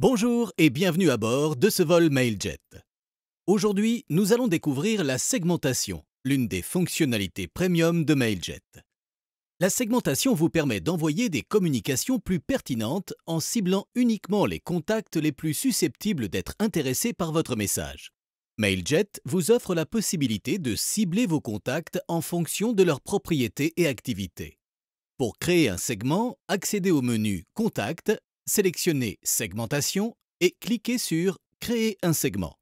Bonjour et bienvenue à bord de ce vol MailJet. Aujourd'hui, nous allons découvrir la segmentation, l'une des fonctionnalités premium de MailJet. La segmentation vous permet d'envoyer des communications plus pertinentes en ciblant uniquement les contacts les plus susceptibles d'être intéressés par votre message. MailJet vous offre la possibilité de cibler vos contacts en fonction de leurs propriétés et activités. Pour créer un segment, accédez au menu Contacts » sélectionnez Segmentation et cliquez sur Créer un segment.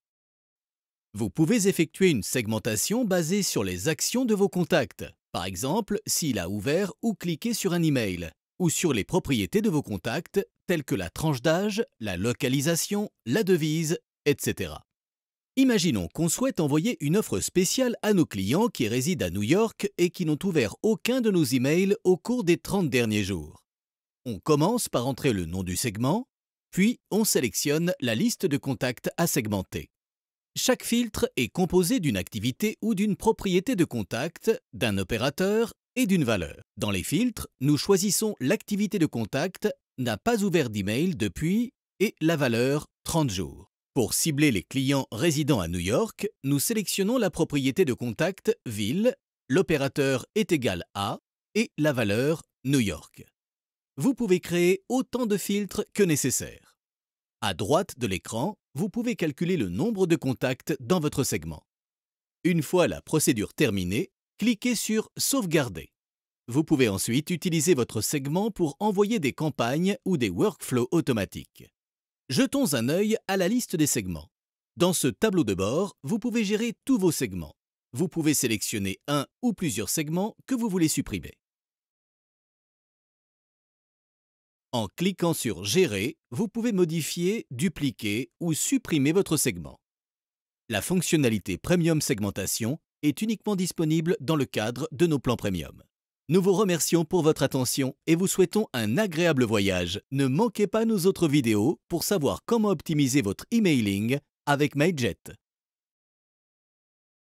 Vous pouvez effectuer une segmentation basée sur les actions de vos contacts, par exemple s'il a ouvert ou cliqué sur un email, ou sur les propriétés de vos contacts telles que la tranche d'âge, la localisation, la devise, etc. Imaginons qu'on souhaite envoyer une offre spéciale à nos clients qui résident à New York et qui n'ont ouvert aucun de nos emails au cours des 30 derniers jours. On commence par entrer le nom du segment, puis on sélectionne la liste de contacts à segmenter. Chaque filtre est composé d'une activité ou d'une propriété de contact, d'un opérateur et d'une valeur. Dans les filtres, nous choisissons l'activité de contact n'a pas ouvert d'email depuis et la valeur 30 jours. Pour cibler les clients résidant à New York, nous sélectionnons la propriété de contact ville, l'opérateur est égal à et la valeur New York vous pouvez créer autant de filtres que nécessaire. À droite de l'écran, vous pouvez calculer le nombre de contacts dans votre segment. Une fois la procédure terminée, cliquez sur « Sauvegarder ». Vous pouvez ensuite utiliser votre segment pour envoyer des campagnes ou des workflows automatiques. Jetons un œil à la liste des segments. Dans ce tableau de bord, vous pouvez gérer tous vos segments. Vous pouvez sélectionner un ou plusieurs segments que vous voulez supprimer. En cliquant sur Gérer, vous pouvez modifier, dupliquer ou supprimer votre segment. La fonctionnalité Premium Segmentation est uniquement disponible dans le cadre de nos plans Premium. Nous vous remercions pour votre attention et vous souhaitons un agréable voyage. Ne manquez pas nos autres vidéos pour savoir comment optimiser votre emailing avec MyJet.